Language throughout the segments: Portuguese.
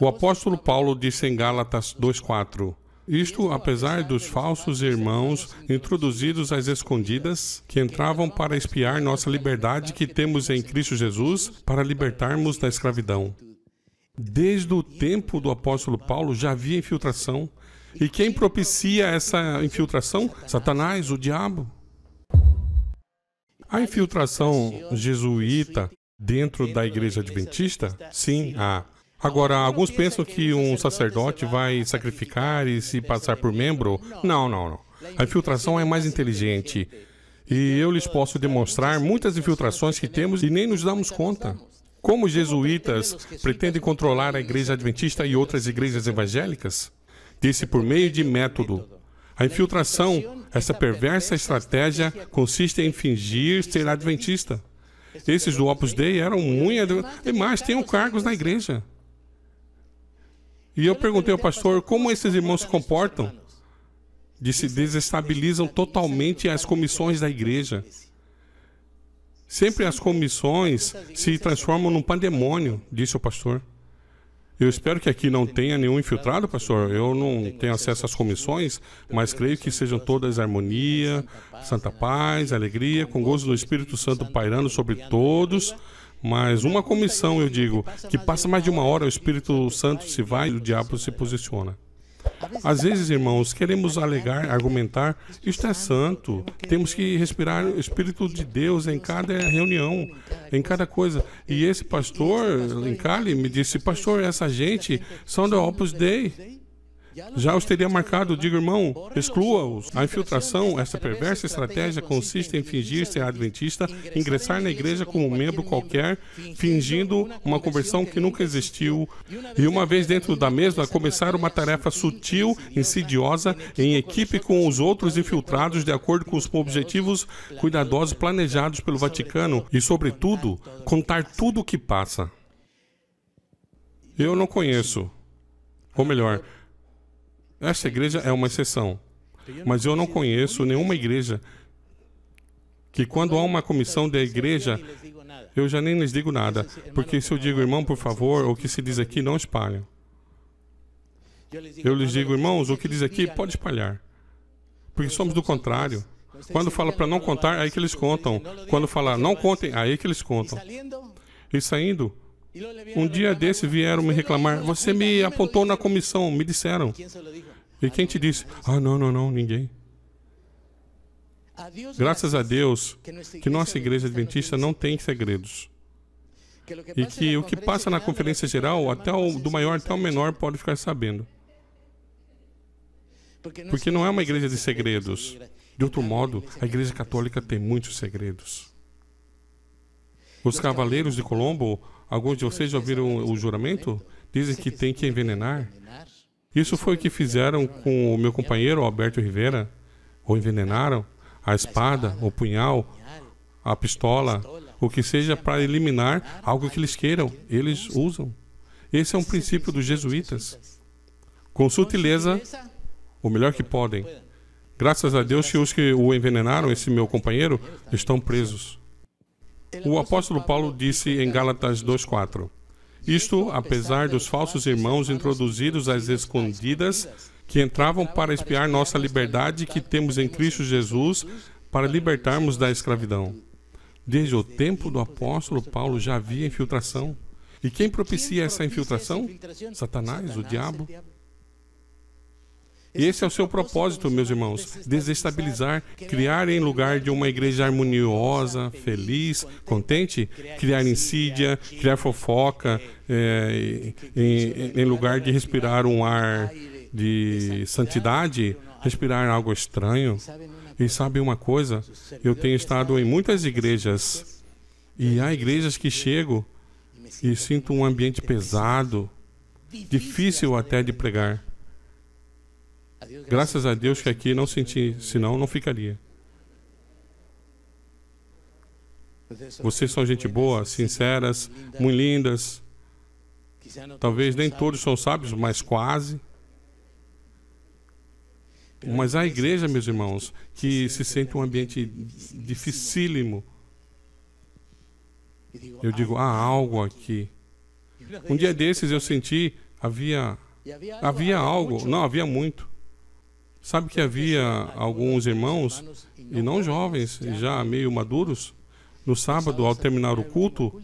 O é apóstolo Paulo disse em Gálatas 2,4: Isto apesar dos falsos irmãos introduzidos às escondidas, que entravam para espiar nossa é liberdade é que temos em Cristo Jesus para libertarmos da escravidão. Desde o tempo do apóstolo Paulo já havia infiltração. E quem tipo propicia essa infiltração? Satanás, o diabo. A infiltração jesuíta dentro da igreja adventista? Sim, há. Agora, alguns pensam que um sacerdote vai sacrificar e se passar por membro. Não, não, não. A infiltração é mais inteligente. E eu lhes posso demonstrar muitas infiltrações que temos e nem nos damos conta. Como os jesuítas pretendem controlar a igreja adventista e outras igrejas evangélicas? Disse por meio de método. A infiltração, essa perversa estratégia, consiste em fingir ser adventista. Esses do Opus Dei eram muito. E mais, tinham cargos na igreja. E eu perguntei ao pastor como esses irmãos se comportam. Disse, desestabilizam totalmente as comissões da igreja. Sempre as comissões se transformam num pandemônio, disse o pastor. Eu espero que aqui não tenha nenhum infiltrado, pastor. Eu não tenho acesso às comissões, mas creio que sejam todas harmonia, santa paz, alegria, com gozo do Espírito Santo pairando sobre todos mas uma comissão, eu digo, que passa mais de uma hora, o Espírito Santo se vai e o diabo se posiciona. Às vezes, irmãos, queremos alegar, argumentar, isto é santo, temos que respirar o Espírito de Deus em cada reunião, em cada coisa. E esse pastor em Cali me disse, pastor, essa gente são da Opus Dei. Já os teria marcado, digo irmão, exclua-os. A infiltração, essa perversa estratégia, consiste em fingir ser adventista, ingressar na igreja como membro qualquer, fingindo uma conversão que nunca existiu, e uma vez dentro da mesma, começar uma tarefa sutil, insidiosa, em equipe com os outros infiltrados, de acordo com os objetivos cuidadosos planejados pelo Vaticano, e, sobretudo, contar tudo o que passa. Eu não conheço. Ou melhor, esta igreja é uma exceção. Mas eu não conheço nenhuma igreja que quando há uma comissão da igreja, eu já nem lhes digo nada, porque se eu digo, irmão, por favor, o que se diz aqui, não espalham. Eu lhes digo, irmãos, o que diz aqui, pode espalhar. Porque somos do contrário. Quando fala para não contar, aí que eles contam. Quando falar não contem, aí que eles contam. E saindo, um dia desse vieram me reclamar. Você me apontou na comissão, me disseram. E quem te disse? Ah, não, não, não, ninguém. Graças a Deus que nossa igreja adventista não tem segredos. E que o que passa na conferência geral, até o, do maior até o menor, pode ficar sabendo. Porque não é uma igreja de segredos. De outro modo, a igreja católica tem muitos segredos. Os cavaleiros de Colombo, alguns de vocês já ouviram o juramento? Dizem que tem que envenenar, isso foi o que fizeram com o meu companheiro Alberto Rivera, ou envenenaram a espada, o punhal, a pistola, o que seja para eliminar algo que eles queiram, eles usam. Esse é um princípio dos jesuítas. Com sutileza, o melhor que podem. Graças a Deus que os que o envenenaram, esse meu companheiro, estão presos. O apóstolo Paulo disse em Gálatas 2,4: isto, apesar dos falsos irmãos introduzidos às escondidas, que entravam para espiar nossa liberdade que temos em Cristo Jesus para libertarmos da escravidão. Desde o tempo do apóstolo Paulo já havia infiltração. E quem propicia essa infiltração? Satanás, o diabo. Esse é o seu propósito, meus irmãos: desestabilizar, criar em lugar de uma igreja harmoniosa, feliz, contente, criar insídia, criar fofoca, é, em, em lugar de respirar um ar de santidade, respirar algo estranho. E sabe uma coisa? Eu tenho estado em muitas igrejas e há igrejas que chego e sinto um ambiente pesado, difícil até de pregar. Graças a Deus que aqui não senti, senão não ficaria. Vocês são gente boa, sinceras, muito lindas. Talvez nem todos são sábios, mas quase. Mas a igreja, meus irmãos, que se sente um ambiente dificílimo. Eu digo, há algo aqui. Um dia desses eu senti, havia, havia algo, não, havia muito. Sabe que havia alguns irmãos, e não jovens, já meio maduros, no sábado, ao terminar o culto,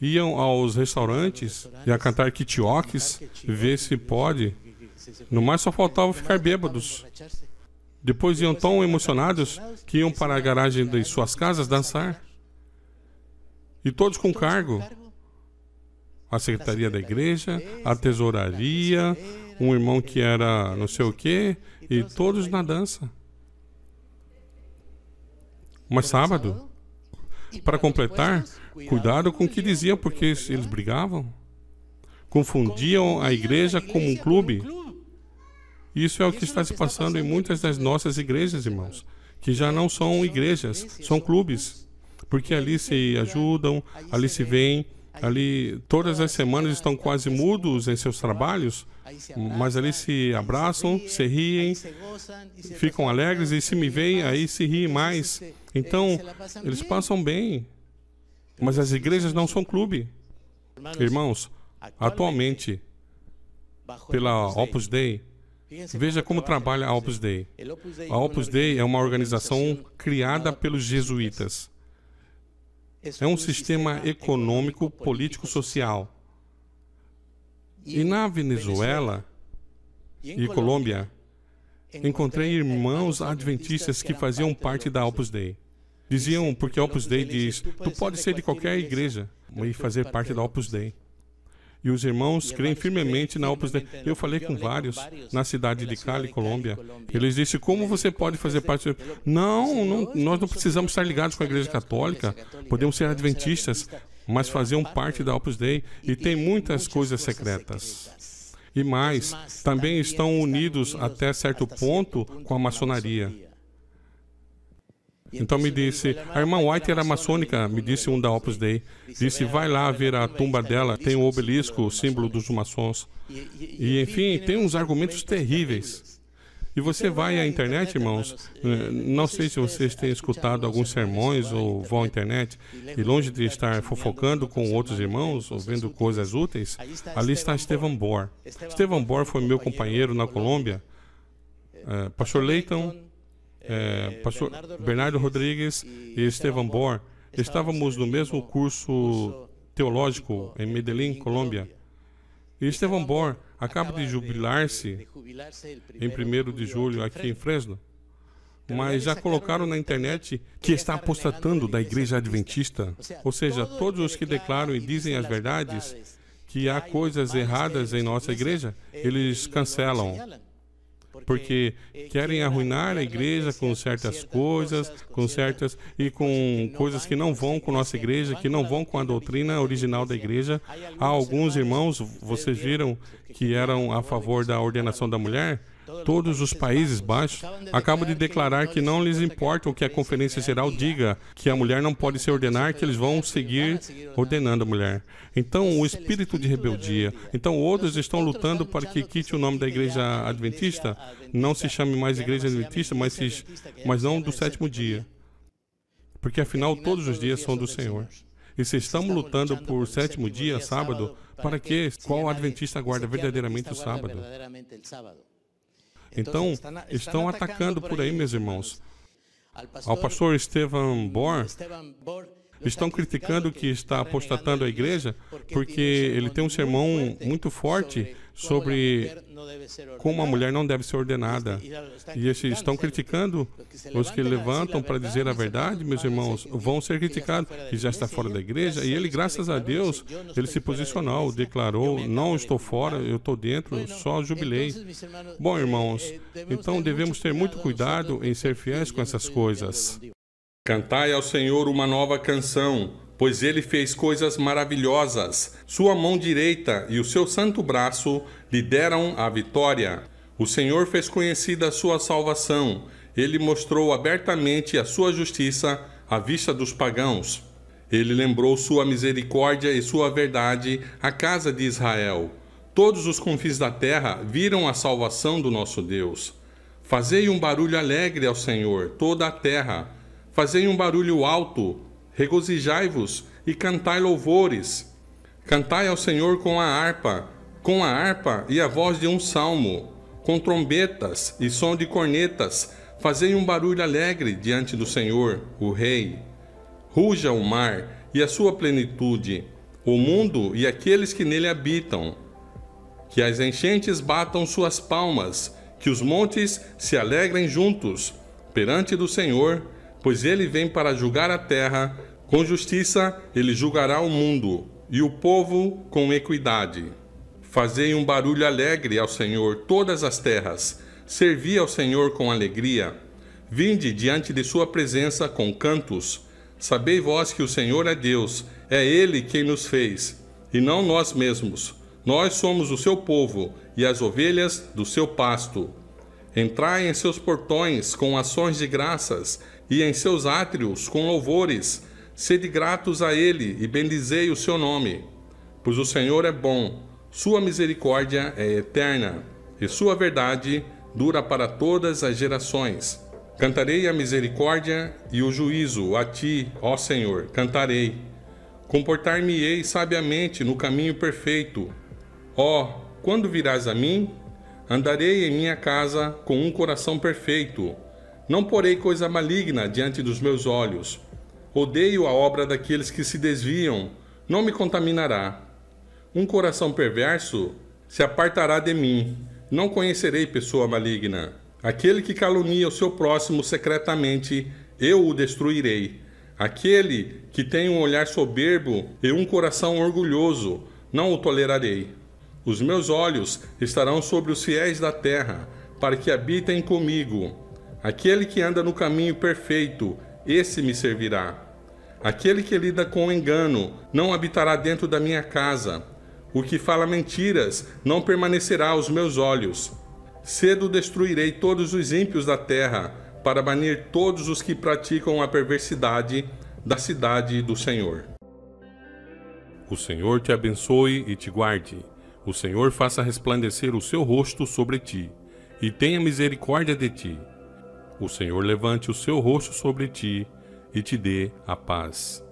iam aos restaurantes e a cantar kitioques, ver se pode. No mais só faltava ficar bêbados. Depois iam tão emocionados que iam para a garagem de suas casas dançar. E todos com cargo. A secretaria da igreja, a tesouraria, um irmão que era não sei o quê, e todos na dança. Mas sábado, para completar, cuidado com o que diziam, porque eles brigavam. Confundiam a igreja como um clube. Isso é o que está se passando em muitas das nossas igrejas, irmãos, que já não são igrejas, são clubes. Porque ali se ajudam, ali se veem, Ali, todas as semanas estão quase mudos em seus trabalhos, mas ali se abraçam, se riem, ficam alegres e se me veem, aí se riem mais. Então, eles passam bem. Mas as igrejas não são clube. Irmãos, atualmente, pela Opus Dei, Veja como trabalha a Opus Dei. A Opus Dei é uma organização criada pelos jesuítas é um sistema econômico, político, social. E na Venezuela e Colômbia, encontrei irmãos é, adventistas que faziam parte da Opus Dei. Diziam, porque a Opus Dei diz, tu pode ser de qualquer igreja e fazer parte da Opus Dei e os irmãos creem firmemente na Opus Dei. Eu falei com vários na cidade de Cali, Colômbia. Eles disseram: como você pode fazer parte? Não, não, nós não precisamos estar ligados com a Igreja Católica. Podemos ser adventistas, mas fazer um parte da Opus Dei. E tem muitas coisas secretas e mais, também estão unidos até certo ponto com a maçonaria. Então me disse, a irmã White era maçônica, me disse um da Opus Dei. Disse, vai lá ver a tumba dela, tem o um obelisco, o símbolo dos maçons. E enfim, tem uns argumentos terríveis. E você vai à internet, irmãos, eh, não sei se vocês têm escutado alguns sermões ou vão à internet, e longe de estar fofocando com outros irmãos, ouvindo coisas úteis, ali está Estevam Bor. Estevam Bor foi meu companheiro na Colômbia. Eh, Pastor Leighton, é, pastor Bernardo Rodrigues e Estevam Bor, estávamos no mesmo curso teológico em Medellín, Colômbia. E Estevam Bor acaba de jubilar-se em 1 de julho aqui em Fresno. Mas já colocaram na internet que está apostatando da igreja adventista. Ou seja, todos os que declaram e dizem as verdades que há coisas erradas em nossa igreja, eles cancelam porque querem arruinar a igreja com certas coisas, com certas e com coisas que não vão com nossa igreja, que não vão com a doutrina original da igreja. Há alguns irmãos, vocês viram que eram é a favor da ordenação da mulher? Todos os Países Baixos acabam de declarar que não lhes importa o que a Conferência Geral diga, que a mulher não pode se ordenar, que eles vão seguir ordenando a mulher. Então, o espírito de rebeldia. Então, outros estão lutando para que quite o nome da Igreja Adventista, não se chame mais Igreja Adventista, mas, se, mas não do sétimo dia. Porque afinal, todos os dias são do Senhor. E se estamos lutando por sétimo dia, sábado, para que qual adventista guarda verdadeiramente o sábado? Então, então estão atacando por aí, meus irmãos. Ao pastor Estevam Bor, estão criticando que está apostatando a igreja porque ele tem um sermão muito forte sobre como a mulher não deve ser ordenada. E esses estão criticando os que levantam para dizer a verdade, meus irmãos, vão ser criticados. E já está fora da igreja. E ele, graças a Deus, ele se posicionou, declarou: não estou fora, eu estou dentro, só jubilei. Bom, irmãos, então devemos ter muito cuidado em ser fiéis com essas coisas. Cantai ao Senhor uma nova canção pois ele fez coisas maravilhosas. Sua mão direita e o seu santo braço lhe deram a vitória. O Senhor fez conhecida a sua salvação. Ele mostrou abertamente a sua justiça à vista dos pagãos. Ele lembrou sua misericórdia e sua verdade à casa de Israel. Todos os confins da terra viram a salvação do nosso Deus. Fazei um barulho alegre ao Senhor, toda a terra. Fazei um barulho alto, regozijai-vos e cantai louvores. Cantai ao Senhor com a harpa, com a harpa e a voz de um salmo, com trombetas e som de cornetas, fazei um barulho alegre diante do Senhor, o Rei. Ruja o mar e a sua plenitude, o mundo e aqueles que nele habitam. Que as enchentes batam suas palmas, que os montes se alegrem juntos, perante do Senhor, pois ele vem para julgar a terra, com justiça ele julgará o mundo, e o povo com equidade. Fazei um barulho alegre ao Senhor todas as terras, servi ao Senhor com alegria. Vinde diante de sua presença com cantos. Sabei vós que o Senhor é Deus, é Ele quem nos fez, e não nós mesmos. Nós somos o seu povo e as ovelhas do seu pasto. Entrai em seus portões com ações de graças e em seus átrios com louvores. Sede gratos a ele e bendizei o seu nome. Pois o Senhor é bom, sua misericórdia é eterna e sua verdade dura para todas as gerações. Cantarei a misericórdia e o juízo a ti, ó Senhor, cantarei. Comportar-me-ei sabiamente no caminho perfeito. Ó, quando virás a mim, andarei em minha casa com um coração perfeito não porei coisa maligna diante dos meus olhos. Odeio a obra daqueles que se desviam, não me contaminará. Um coração perverso se apartará de mim, não conhecerei pessoa maligna. Aquele que calunia o seu próximo secretamente, eu o destruirei. Aquele que tem um olhar soberbo e um coração orgulhoso, não o tolerarei. Os meus olhos estarão sobre os fiéis da terra, para que habitem comigo. Aquele que anda no caminho perfeito, esse me servirá. Aquele que lida com o engano não habitará dentro da minha casa. O que fala mentiras não permanecerá aos meus olhos. Cedo destruirei todos os ímpios da terra, para banir todos os que praticam a perversidade da cidade do Senhor. O Senhor te abençoe e te guarde. O Senhor faça resplandecer o seu rosto sobre ti, e tenha misericórdia de ti. O Senhor levante o seu rosto sobre ti e te dê a paz.